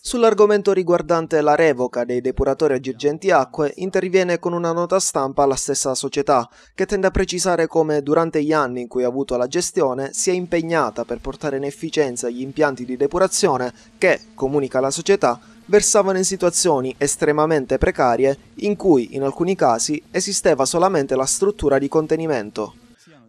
Sull'argomento riguardante la revoca dei depuratori aggiungenti acque interviene con una nota stampa la stessa società, che tende a precisare come durante gli anni in cui ha avuto la gestione si è impegnata per portare in efficienza gli impianti di depurazione che, comunica la società, versavano in situazioni estremamente precarie in cui in alcuni casi esisteva solamente la struttura di contenimento.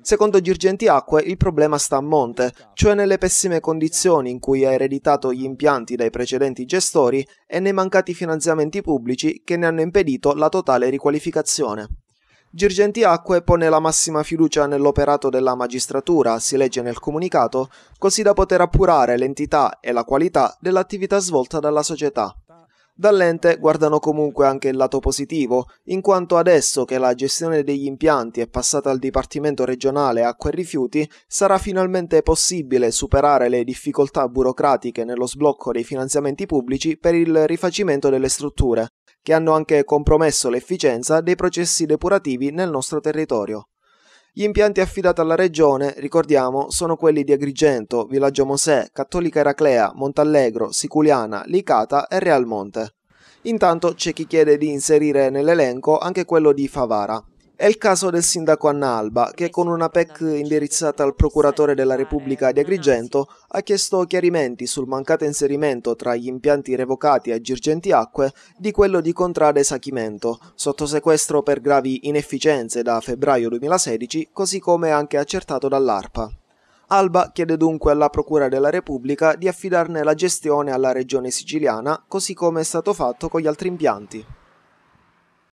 Secondo Girgenti Acque il problema sta a monte, cioè nelle pessime condizioni in cui ha ereditato gli impianti dai precedenti gestori e nei mancati finanziamenti pubblici che ne hanno impedito la totale riqualificazione. Girgenti Acque pone la massima fiducia nell'operato della magistratura, si legge nel comunicato, così da poter appurare l'entità e la qualità dell'attività svolta dalla società. Dall'ente guardano comunque anche il lato positivo, in quanto adesso che la gestione degli impianti è passata al Dipartimento regionale acqua e rifiuti, sarà finalmente possibile superare le difficoltà burocratiche nello sblocco dei finanziamenti pubblici per il rifacimento delle strutture, che hanno anche compromesso l'efficienza dei processi depurativi nel nostro territorio. Gli impianti affidati alla regione, ricordiamo, sono quelli di Agrigento, Villaggio Mosè, Cattolica Eraclea, Montallegro, Siculiana, Licata e Realmonte. Intanto c'è chi chiede di inserire nell'elenco anche quello di Favara. È il caso del sindaco Anna Alba, che con una PEC indirizzata al procuratore della Repubblica di Agrigento ha chiesto chiarimenti sul mancato inserimento tra gli impianti revocati a Girgentiacque di quello di Contrade Sacchimento, sotto sequestro per gravi inefficienze da febbraio 2016, così come anche accertato dall'ARPA. Alba chiede dunque alla Procura della Repubblica di affidarne la gestione alla Regione siciliana, così come è stato fatto con gli altri impianti.